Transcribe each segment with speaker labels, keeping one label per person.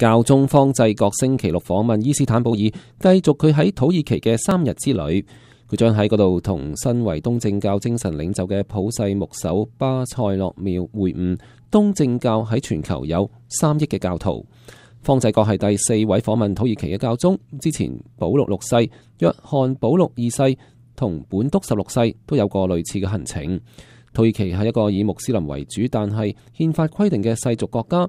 Speaker 1: 教宗方济各星期六访问伊斯坦布尔，继续佢喺土耳其嘅三日之旅。佢将喺嗰度同身为东正教精神领袖嘅普世牧首巴塞洛庙会晤。东正教喺全球有三亿嘅教徒。方济各系第四位访问土耳其嘅教宗，之前保禄六世、约翰保禄二世同本笃十六世都有过类似嘅行程。土耳其系一个以穆斯林为主，但系宪法规定嘅世俗国家。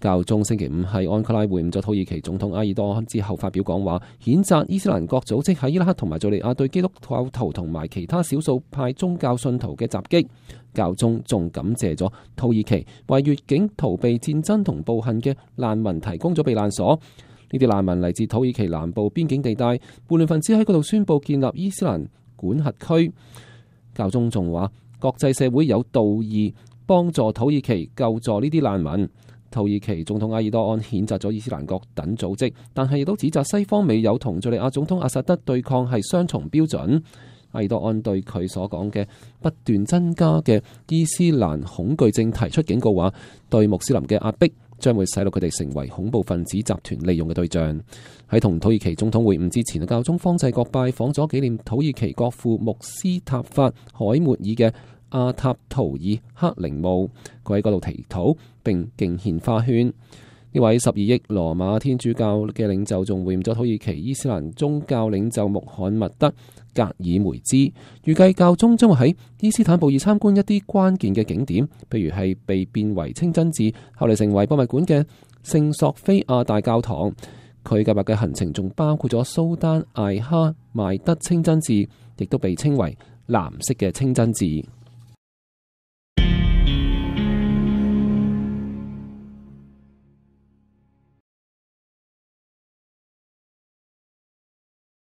Speaker 1: 教宗星期五喺安卡拉会晤咗土耳其总统埃尔多安之后发表讲话，谴责伊斯兰国组织喺伊拉克同埋叙利亚对基督教徒同埋其他少数派宗教信徒嘅袭击。教宗仲感谢咗土耳其为越境逃避战争同暴行嘅难民提供咗避难所。呢啲难民嚟自土耳其南部边境地带，叛乱分子喺嗰度宣布建立伊斯兰管辖区。教宗仲话，国际社会有道义帮助土耳其救助呢啲难民。土耳其總統阿尔多安譴責咗伊斯蘭國等組織，但係亦都指責西方未有同叙利亞總統阿薩德對抗係雙重標準。阿尔多安對佢所講嘅不斷增加嘅伊斯蘭恐懼症提出警告話，對穆斯林嘅壓迫將會使到佢哋成為恐怖分子集團利用嘅對象。喺同土耳其總統會晤之前，教宗方濟各拜訪咗紀念土耳其國父穆斯塔法海默爾嘅。阿塔图尔克陵墓，佢喺嗰度祈祷，并敬献花圈。呢位十二亿罗马天主教嘅领袖仲会晤咗土耳其伊斯兰宗教领袖穆罕默德·格尔梅兹。预计教宗将会喺伊斯坦布尔参观一啲关键嘅景点，譬如系被变为清真寺后嚟成为博物馆嘅圣索菲亚大教堂。佢计划嘅行程仲包括咗苏丹艾哈迈德清真寺，亦都被称为蓝色嘅清真寺。